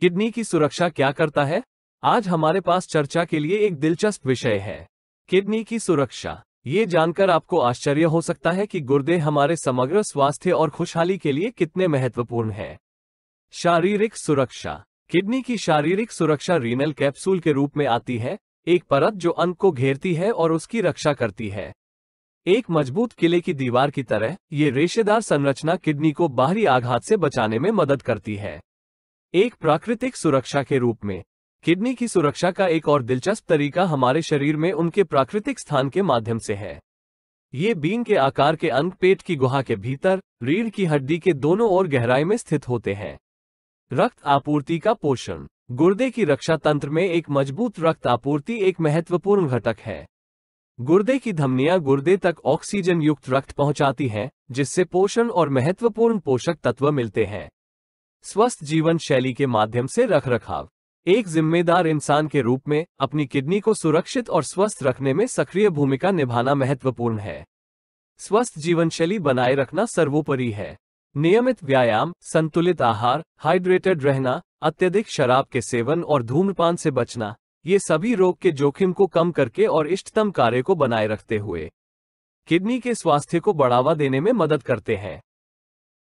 kidney की सुरक्षा क्या करता है आज हमारे पास चर्चा के लिए एक दिलचस्प विषय है किडनी की सुरक्षा ये जानकर आपको आश्चर्य हो सकता है कि गुर्दे हमारे समग्र स्वास्थ्य और खुशहाली के लिए कितने महत्वपूर्ण है शारीरिक सुरक्षा किडनी की शारीरिक सुरक्षा रीनल कैप्सूल के रूप में आती है एक परत जो अंग को घेरती है और उसकी रक्षा करती है एक मजबूत किले की दीवार की तरह ये रेशेदार संरचना किडनी को बाहरी आघात से बचाने में मदद करती है एक प्राकृतिक सुरक्षा के रूप में किडनी की सुरक्षा का एक और दिलचस्प तरीका हमारे शरीर में उनके प्राकृतिक स्थान के माध्यम से है ये बीन के आकार के अंग पेट की गुहा के भीतर रीढ़ की हड्डी के दोनों ओर गहराई में स्थित होते हैं रक्त आपूर्ति का पोषण गुर्दे की रक्षा तंत्र में एक मजबूत रक्त आपूर्ति एक महत्वपूर्ण घटक है गुर्दे की धमनियां गुर्दे तक ऑक्सीजन युक्त रक्त पहुंचाती हैं जिससे पोषण और महत्वपूर्ण पोषक तत्व मिलते हैं स्वस्थ जीवन शैली के माध्यम से रख रखाव एक जिम्मेदार इंसान के रूप में अपनी किडनी को सुरक्षित और स्वस्थ रखने में सक्रिय भूमिका निभाना महत्वपूर्ण है स्वस्थ जीवन शैली बनाए रखना सर्वोपरि है नियमित व्यायाम संतुलित आहार हाइड्रेटेड रहना अत्यधिक शराब के सेवन और धूम्रपान से बचना ये सभी रोग के जोखिम को कम करके और इष्टतम कार्य को बनाए रखते हुए किडनी के स्वास्थ्य को बढ़ावा देने में मदद करते हैं